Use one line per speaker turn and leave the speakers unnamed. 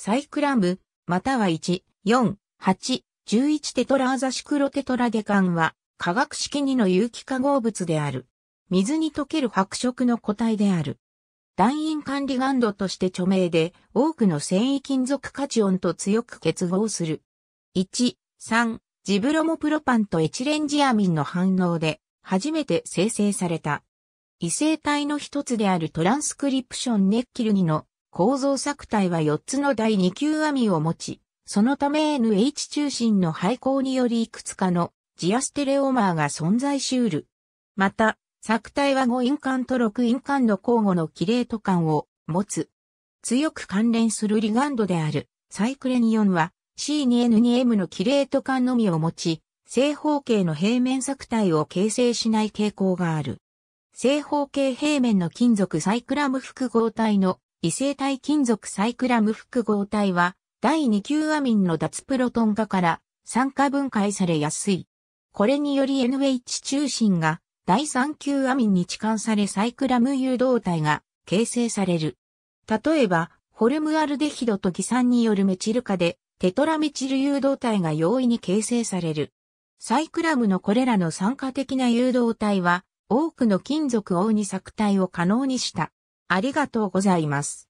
サイクラム、または1、4、8、11テトラアザシク
ロテトラデカンは、化学式2の有機化合物である。水に溶ける白色の個体である。団員管理ガンドとして著名で、多くの繊維金属カチオンと強く結合する。1、3、ジブロモプロパンとエチレンジアミンの反応で、初めて生成された。異性体の一つであるトランスクリプションネッキル2の構造作体は4つの第2級網を持ち、そのため NH 中心の廃校によりいくつかのジアステレオマーが存在しうる。また、作体は5印間と6印間の交互のキレート感を持つ。強く関連するリガンドであるサイクレニオンは C2N2M のキレート感のみを持ち、正方形の平面作体を形成しない傾向がある。正方形平面の金属サイクラム複合体の異性体金属サイクラム複合体は、第2級アミンの脱プロトン化から酸化分解されやすい。これにより NH 中心が第3級アミンに置換されサイクラム誘導体が形成される。例えば、ホルムアルデヒドと偽酸によるメチル化で、テトラメチル誘導体が容易に形成される。サイクラムのこれらの酸化的な誘導体は、多くの金属黄に作
体を可能にした。ありがとうございます。